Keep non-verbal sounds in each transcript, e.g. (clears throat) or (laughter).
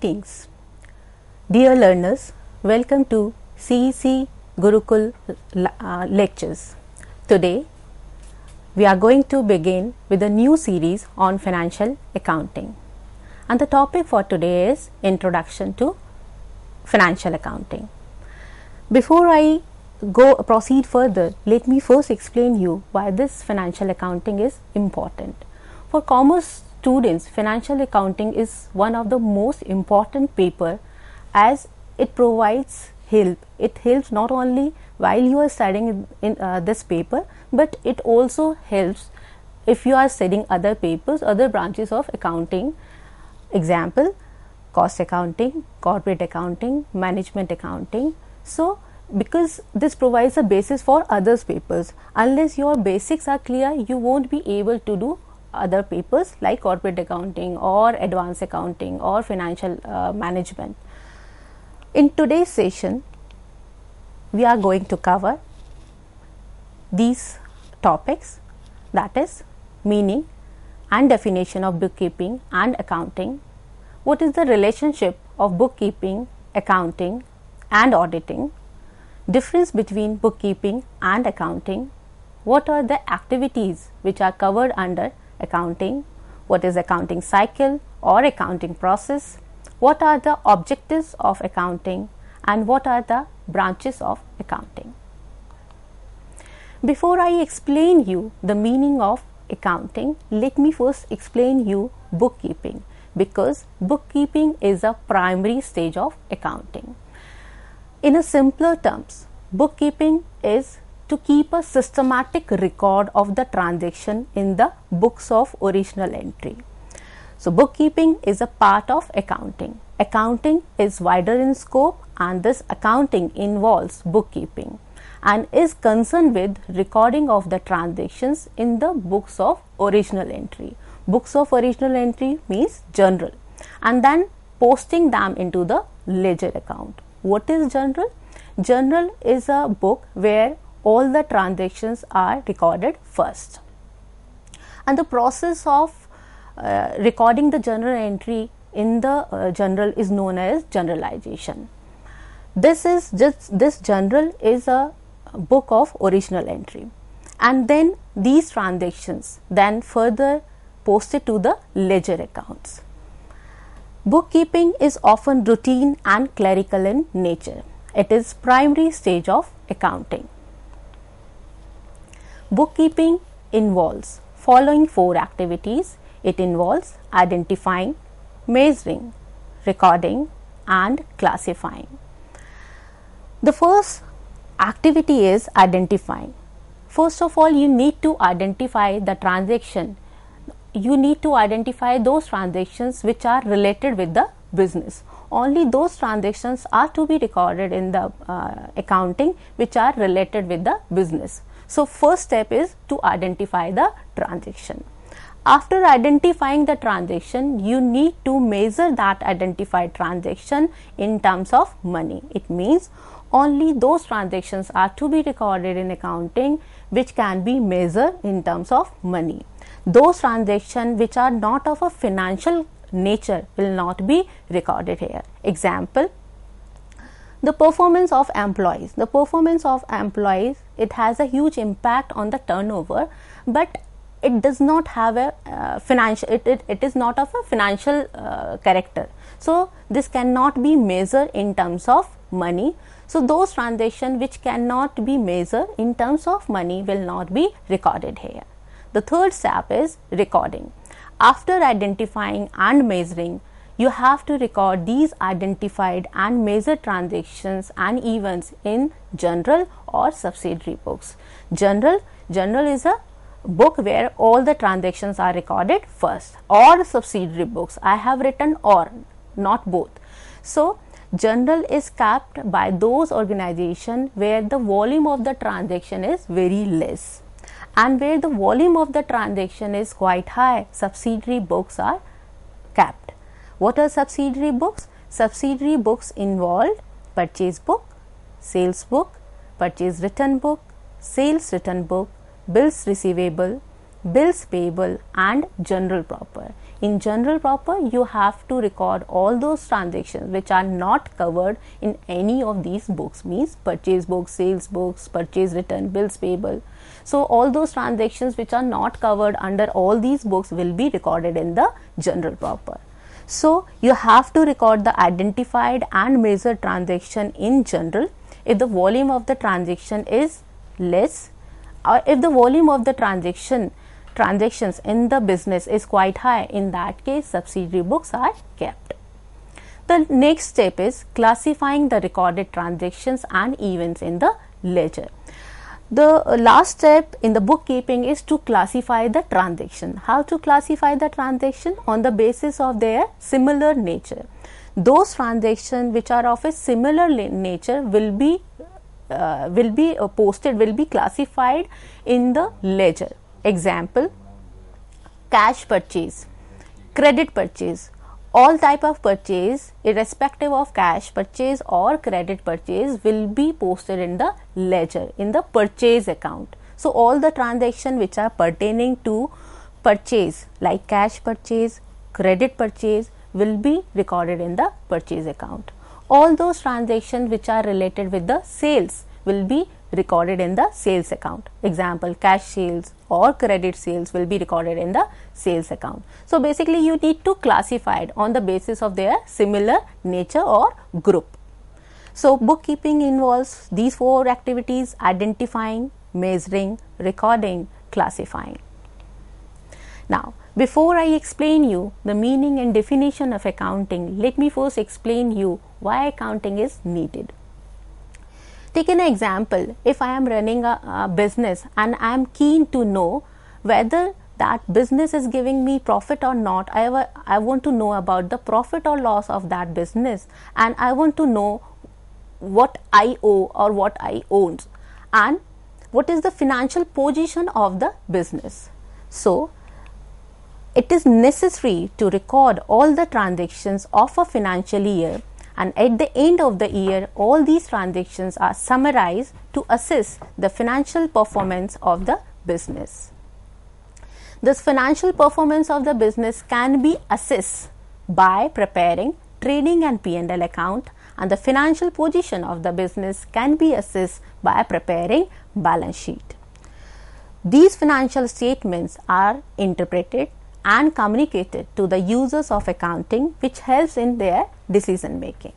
Greetings. Dear learners, welcome to CEC Gurukul uh, lectures. Today, we are going to begin with a new series on financial accounting. And the topic for today is Introduction to Financial Accounting. Before I go proceed further, let me first explain you why this financial accounting is important. For commerce students, financial accounting is one of the most important paper as it provides help. It helps not only while you are studying in uh, this paper, but it also helps if you are studying other papers, other branches of accounting. Example, cost accounting, corporate accounting, management accounting. So, because this provides a basis for others papers. Unless your basics are clear, you won't be able to do other papers like corporate accounting or advanced accounting or financial uh, management. In today's session, we are going to cover these topics that is, meaning and definition of bookkeeping and accounting, what is the relationship of bookkeeping, accounting, and auditing, difference between bookkeeping and accounting, what are the activities which are covered under accounting, what is accounting cycle or accounting process, what are the objectives of accounting and what are the branches of accounting. Before I explain you the meaning of accounting, let me first explain you bookkeeping because bookkeeping is a primary stage of accounting. In a simpler terms, bookkeeping is to keep a systematic record of the transaction in the books of original entry. So, bookkeeping is a part of accounting. Accounting is wider in scope and this accounting involves bookkeeping and is concerned with recording of the transactions in the books of original entry. Books of original entry means general and then posting them into the ledger account. What is general? Journal is a book where all the transactions are recorded first. And the process of uh, recording the general entry in the uh, general is known as generalization. This is just this general is a book of original entry and then these transactions then further posted to the ledger accounts. Bookkeeping is often routine and clerical in nature. It is primary stage of accounting. Bookkeeping involves following four activities. It involves identifying, measuring, recording and classifying. The first activity is identifying. First of all, you need to identify the transaction. You need to identify those transactions which are related with the business. Only those transactions are to be recorded in the uh, accounting which are related with the business. So, first step is to identify the transaction. After identifying the transaction, you need to measure that identified transaction in terms of money. It means only those transactions are to be recorded in accounting which can be measured in terms of money. Those transactions which are not of a financial nature will not be recorded here. Example the performance of employees the performance of employees it has a huge impact on the turnover but it does not have a uh, financial it, it, it is not of a financial uh, character so this cannot be measured in terms of money so those transactions which cannot be measured in terms of money will not be recorded here the third step is recording after identifying and measuring you have to record these identified and measured transactions and events in general or subsidiary books. General, general is a book where all the transactions are recorded first or subsidiary books. I have written or not both. So, general is capped by those organization where the volume of the transaction is very less and where the volume of the transaction is quite high subsidiary books are capped what are subsidiary books? Subsidiary books involve purchase book, sales book, purchase written book, sales written book, bills receivable, bills payable and general proper. In general proper, you have to record all those transactions which are not covered in any of these books means purchase books, sales books, purchase return, bills payable. So, all those transactions which are not covered under all these books will be recorded in the general proper. So, you have to record the identified and measured transaction in general if the volume of the transaction is less or if the volume of the transaction transactions in the business is quite high in that case subsidiary books are kept the next step is classifying the recorded transactions and events in the ledger the uh, last step in the bookkeeping is to classify the transaction. How to classify the transaction on the basis of their similar nature. Those transactions which are of a similar nature will be uh, will be uh, posted will be classified in the ledger. Example: cash purchase, credit purchase, all type of purchase irrespective of cash purchase or credit purchase will be posted in the ledger in the purchase account so all the transaction which are pertaining to purchase like cash purchase credit purchase will be recorded in the purchase account all those transactions which are related with the sales will be recorded in the sales account. Example, cash sales or credit sales will be recorded in the sales account. So basically you need to classify it on the basis of their similar nature or group. So bookkeeping involves these four activities identifying, measuring, recording, classifying. Now before I explain you the meaning and definition of accounting, let me first explain you why accounting is needed. Take an example if I am running a, a business and I am keen to know whether that business is giving me profit or not. I want to know about the profit or loss of that business and I want to know what I owe or what I own and what is the financial position of the business. So, it is necessary to record all the transactions of a financial year and at the end of the year all these transactions are summarized to assess the financial performance of the business. This financial performance of the business can be assessed by preparing trading and P&L account and the financial position of the business can be assessed by preparing balance sheet. These financial statements are interpreted and communicated to the users of accounting which helps in their decision making.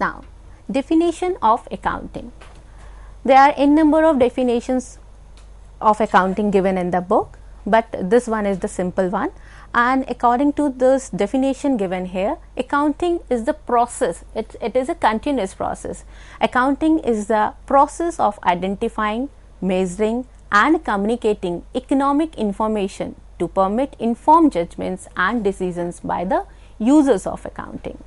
Now, definition of accounting. There are n number of definitions of accounting given in the book, but this one is the simple one. And according to this definition given here, accounting is the process, it, it is a continuous process. Accounting is the process of identifying, measuring, and communicating economic information to permit informed judgments and decisions by the uses of accounting.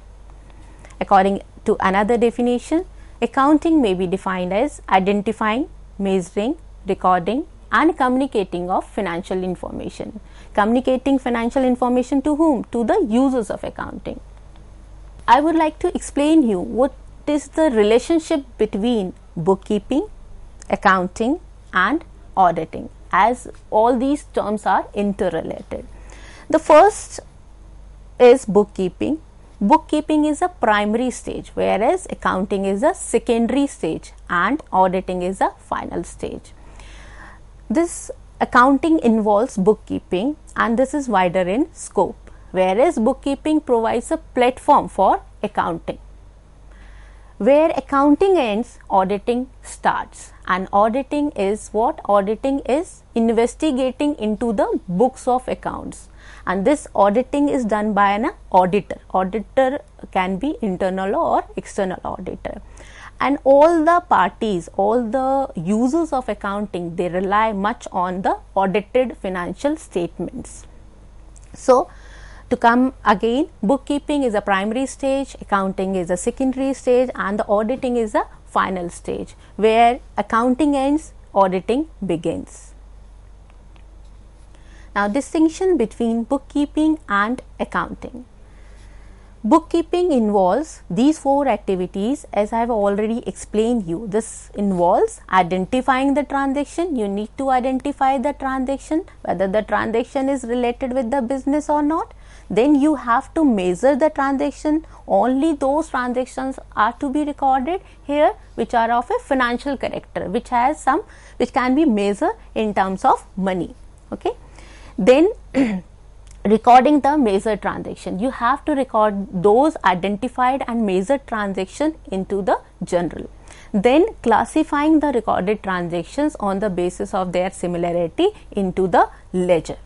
According to another definition, accounting may be defined as identifying, measuring, recording and communicating of financial information. Communicating financial information to whom? To the users of accounting. I would like to explain you what is the relationship between bookkeeping, accounting and auditing as all these terms are interrelated. The first is bookkeeping. Bookkeeping is a primary stage, whereas accounting is a secondary stage and auditing is a final stage. This accounting involves bookkeeping and this is wider in scope, whereas bookkeeping provides a platform for accounting. Where accounting ends, auditing starts, and auditing is what? Auditing is investigating into the books of accounts and this auditing is done by an auditor auditor can be internal or external auditor and all the parties all the users of accounting they rely much on the audited financial statements so to come again bookkeeping is a primary stage accounting is a secondary stage and the auditing is a final stage where accounting ends auditing begins now, distinction between bookkeeping and accounting. Bookkeeping involves these four activities as I have already explained you. This involves identifying the transaction. You need to identify the transaction whether the transaction is related with the business or not. Then you have to measure the transaction. Only those transactions are to be recorded here which are of a financial character which has some which can be measured in terms of money. Okay. Then (clears throat) recording the measured transaction. You have to record those identified and measured transaction into the journal. Then classifying the recorded transactions on the basis of their similarity into the ledger.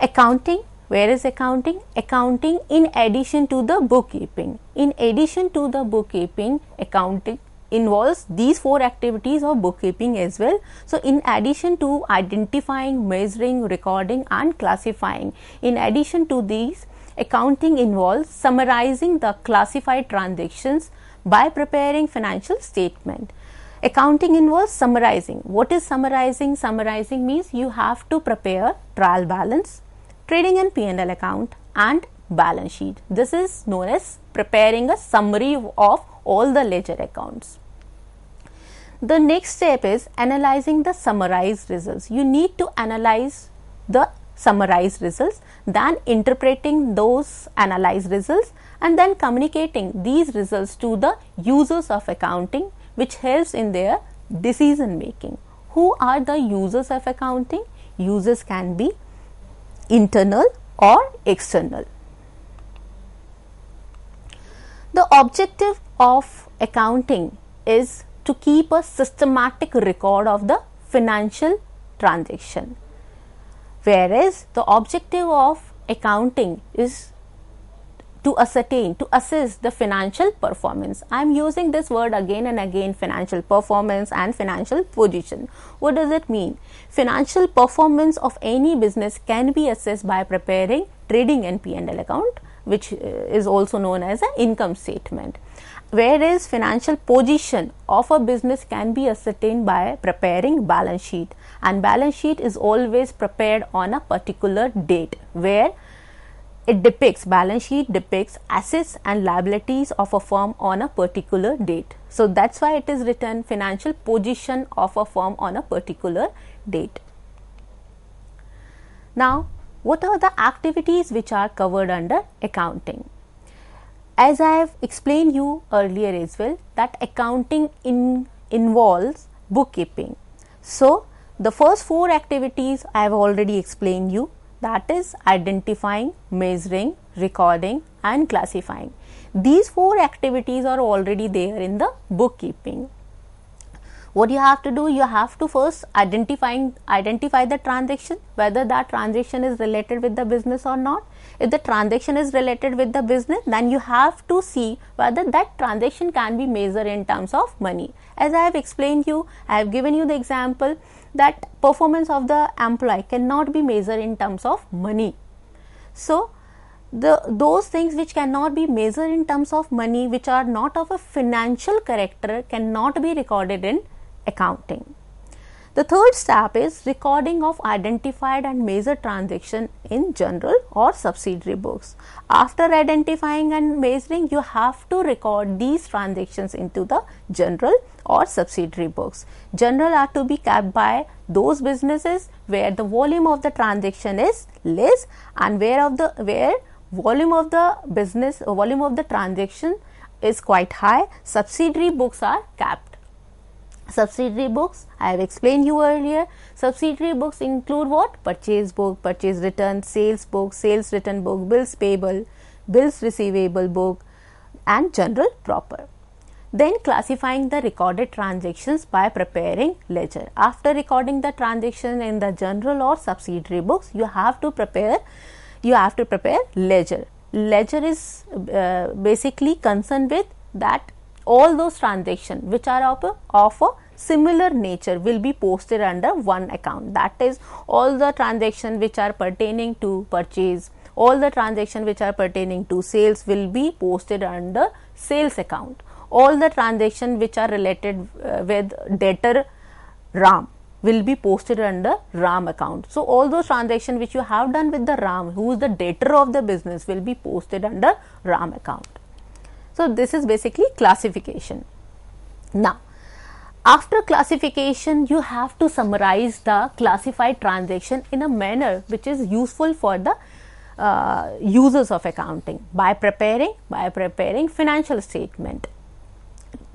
Accounting where is accounting accounting in addition to the bookkeeping in addition to the bookkeeping accounting involves these four activities of bookkeeping as well. So, in addition to identifying, measuring, recording, and classifying, in addition to these, accounting involves summarizing the classified transactions by preparing financial statement accounting involves summarizing what is summarizing summarizing means you have to prepare trial balance trading and P&L account and balance sheet this is known as preparing a summary of all the ledger accounts the next step is analyzing the summarized results. You need to analyze the summarized results, then interpreting those analyzed results and then communicating these results to the users of accounting which helps in their decision making. Who are the users of accounting? Users can be internal or external. The objective of accounting is to keep a systematic record of the financial transaction. Whereas the objective of accounting is to ascertain, to assess the financial performance. I am using this word again and again financial performance and financial position. What does it mean? Financial performance of any business can be assessed by preparing trading and P&L account which uh, is also known as an income statement whereas financial position of a business can be ascertained by preparing balance sheet and balance sheet is always prepared on a particular date where it depicts balance sheet depicts assets and liabilities of a firm on a particular date so that's why it is written financial position of a firm on a particular date now what are the activities which are covered under accounting as I have explained you earlier as well that accounting in involves bookkeeping. So, the first four activities I have already explained you that is identifying, measuring, recording and classifying. These four activities are already there in the bookkeeping what you have to do you have to first identifying identify the transaction whether that transaction is related with the business or not if the transaction is related with the business then you have to see whether that transaction can be measured in terms of money as i have explained you i have given you the example that performance of the employee cannot be measured in terms of money so the those things which cannot be measured in terms of money which are not of a financial character cannot be recorded in accounting. The third step is recording of identified and measured transaction in general or subsidiary books. After identifying and measuring, you have to record these transactions into the general or subsidiary books. General are to be kept by those businesses where the volume of the transaction is less and where of the where volume of the business volume of the transaction is quite high subsidiary books are kept subsidiary books i have explained you earlier subsidiary books include what purchase book purchase return sales book sales return book bills payable bills receivable book and general proper then classifying the recorded transactions by preparing ledger after recording the transaction in the general or subsidiary books you have to prepare you have to prepare ledger ledger is uh, basically concerned with that all those transactions which are of a, of a similar nature will be posted under one account that is all the transaction which are pertaining to purchase all the transaction which are pertaining to sales will be posted under sales account all the transaction which are related uh, with debtor ram will be posted under ram account so all those transaction which you have done with the ram who is the debtor of the business will be posted under ram account so this is basically classification now after classification, you have to summarize the classified transaction in a manner which is useful for the uh, users of accounting by preparing by preparing financial statement.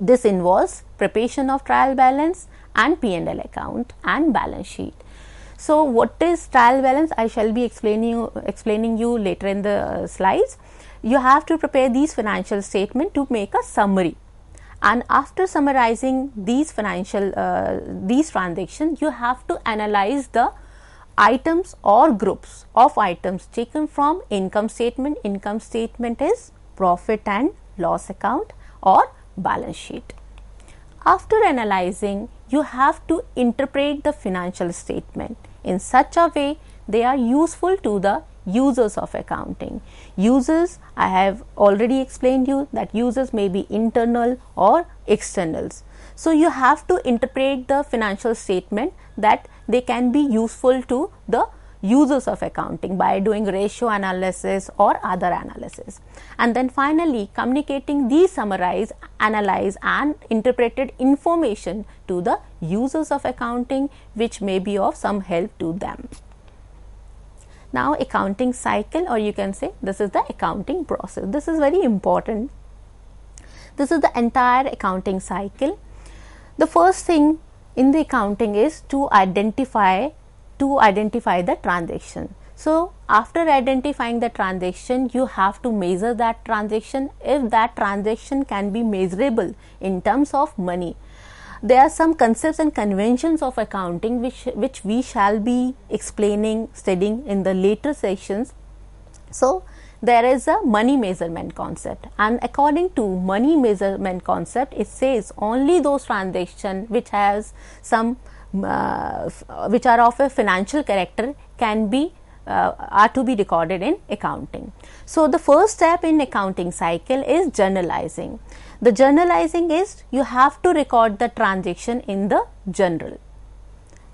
This involves preparation of trial balance and P&L account and balance sheet. So, what is trial balance? I shall be explaining you, explaining you later in the uh, slides. You have to prepare these financial statement to make a summary and after summarizing these financial uh, these transactions you have to analyze the items or groups of items taken from income statement income statement is profit and loss account or balance sheet after analyzing you have to interpret the financial statement in such a way they are useful to the users of accounting. Users, I have already explained you that users may be internal or externals. So you have to interpret the financial statement that they can be useful to the users of accounting by doing ratio analysis or other analysis. And then finally, communicating the summarized, analyze, and interpreted information to the users of accounting, which may be of some help to them now accounting cycle or you can say this is the accounting process this is very important this is the entire accounting cycle the first thing in the accounting is to identify to identify the transaction so after identifying the transaction you have to measure that transaction if that transaction can be measurable in terms of money there are some concepts and conventions of accounting which which we shall be explaining studying in the later sections so there is a money measurement concept and according to money measurement concept it says only those transaction which has some uh, which are of a financial character can be uh, are to be recorded in accounting so the first step in accounting cycle is journalizing the journalizing is you have to record the transaction in the general.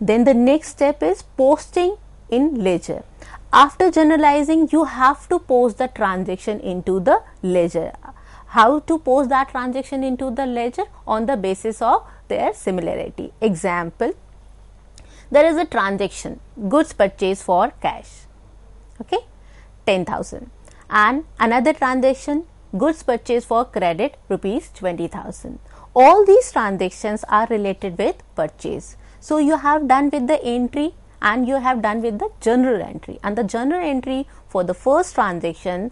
Then the next step is posting in ledger. After journalizing, you have to post the transaction into the ledger. How to post that transaction into the ledger on the basis of their similarity. Example, there is a transaction goods purchase for cash okay 10000 and another transaction goods purchased for credit rupees 20000 all these transactions are related with purchase so you have done with the entry and you have done with the general entry and the general entry for the first transaction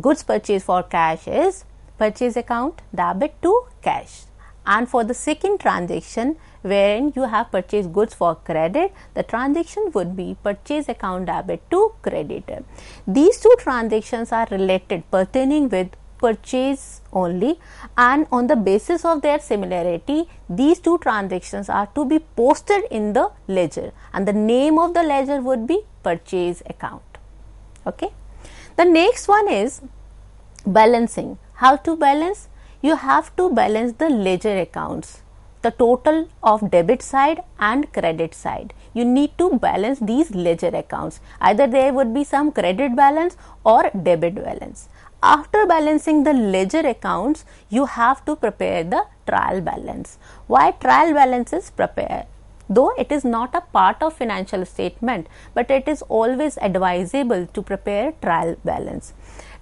goods purchased for cash is purchase account debit to cash and for the second transaction wherein you have purchased goods for credit the transaction would be purchase account debit to creditor these two transactions are related pertaining with purchase only and on the basis of their similarity these two transactions are to be posted in the ledger and the name of the ledger would be purchase account okay the next one is balancing how to balance you have to balance the ledger accounts the total of debit side and credit side you need to balance these ledger accounts either there would be some credit balance or debit balance after balancing the ledger accounts you have to prepare the trial balance why trial balance is prepared though it is not a part of financial statement but it is always advisable to prepare trial balance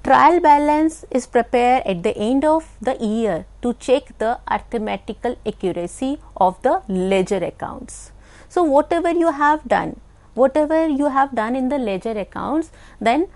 Trial balance is prepared at the end of the year to check the arithmetical accuracy of the ledger accounts. So, whatever you have done, whatever you have done in the ledger accounts, then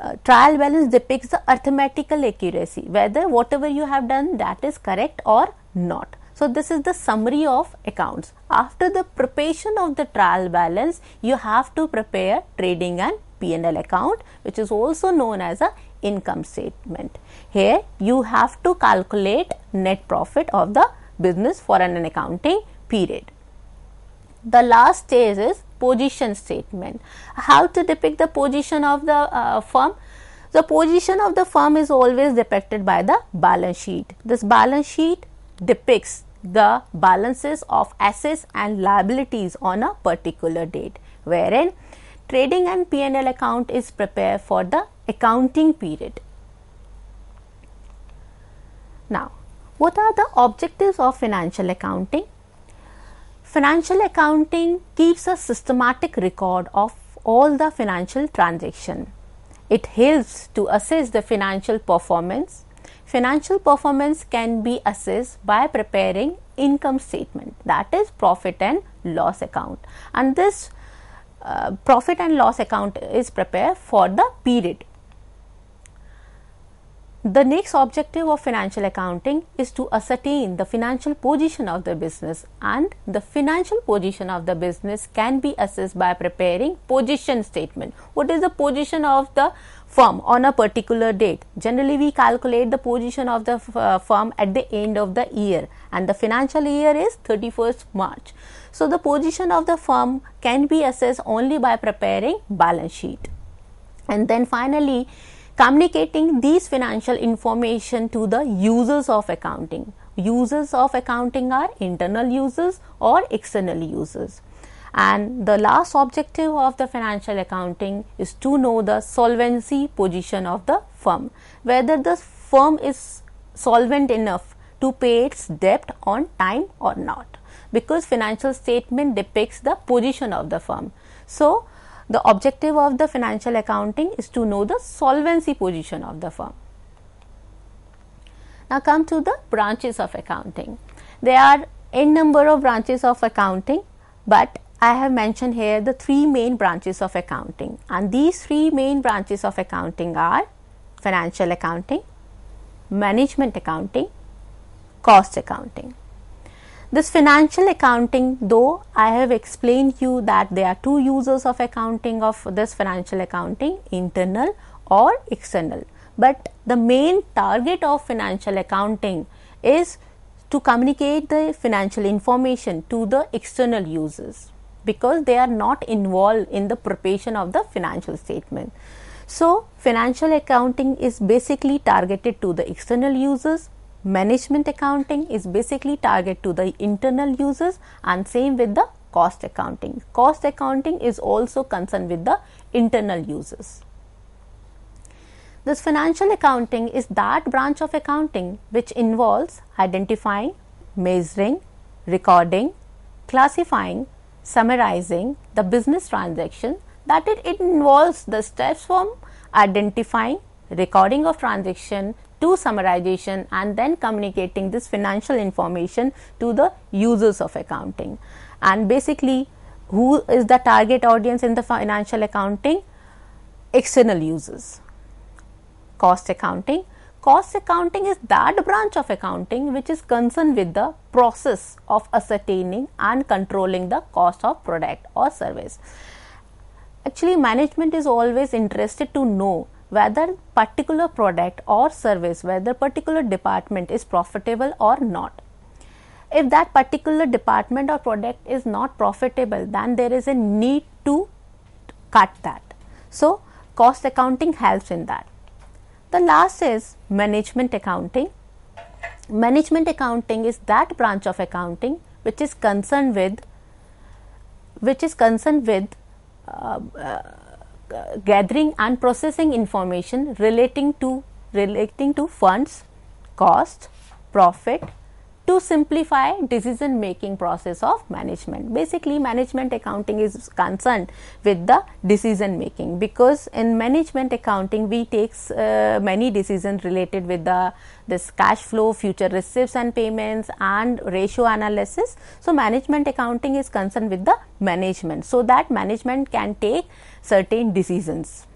uh, trial balance depicts the arithmetical accuracy whether whatever you have done that is correct or not. So, this is the summary of accounts. After the preparation of the trial balance, you have to prepare trading and P&L account which is also known as a income statement. Here you have to calculate net profit of the business for an accounting period. The last stage is position statement. How to depict the position of the uh, firm? The position of the firm is always depicted by the balance sheet. This balance sheet depicts the balances of assets and liabilities on a particular date, wherein trading and P&L account is prepared for the accounting period. Now, what are the objectives of financial accounting? Financial accounting keeps a systematic record of all the financial transaction. It helps to assess the financial performance. Financial performance can be assessed by preparing income statement that is profit and loss account and this uh, profit and loss account is prepared for the period the next objective of financial accounting is to ascertain the financial position of the business and the financial position of the business can be assessed by preparing position statement. What is the position of the firm on a particular date? Generally we calculate the position of the uh, firm at the end of the year and the financial year is 31st March. So the position of the firm can be assessed only by preparing balance sheet. And then finally communicating these financial information to the users of accounting. Users of accounting are internal users or external users. And the last objective of the financial accounting is to know the solvency position of the firm, whether the firm is solvent enough to pay its debt on time or not because financial statement depicts the position of the firm so the objective of the financial accounting is to know the solvency position of the firm. Now, come to the branches of accounting. There are n number of branches of accounting, but I have mentioned here the three main branches of accounting and these three main branches of accounting are financial accounting, management accounting, cost accounting. This financial accounting, though I have explained you that there are two users of accounting of this financial accounting, internal or external. But the main target of financial accounting is to communicate the financial information to the external users because they are not involved in the preparation of the financial statement. So, financial accounting is basically targeted to the external users management accounting is basically target to the internal users and same with the cost accounting cost accounting is also concerned with the internal users this financial accounting is that branch of accounting which involves identifying measuring recording classifying summarizing the business transaction that it, it involves the steps from identifying recording of transaction to summarization and then communicating this financial information to the users of accounting. And basically, who is the target audience in the financial accounting? External users. Cost accounting. Cost accounting is that branch of accounting which is concerned with the process of ascertaining and controlling the cost of product or service. Actually, management is always interested to know whether particular product or service whether particular department is profitable or not if that particular department or product is not profitable then there is a need to cut that so cost accounting helps in that the last is management accounting management accounting is that branch of accounting which is concerned with which is concerned with uh, uh, gathering and processing information relating to relating to funds, cost, profit to simplify decision making process of management. Basically management accounting is concerned with the decision making because in management accounting we takes uh, many decisions related with the this cash flow, future receipts and payments and ratio analysis. So management accounting is concerned with the management so that management can take certain decisions.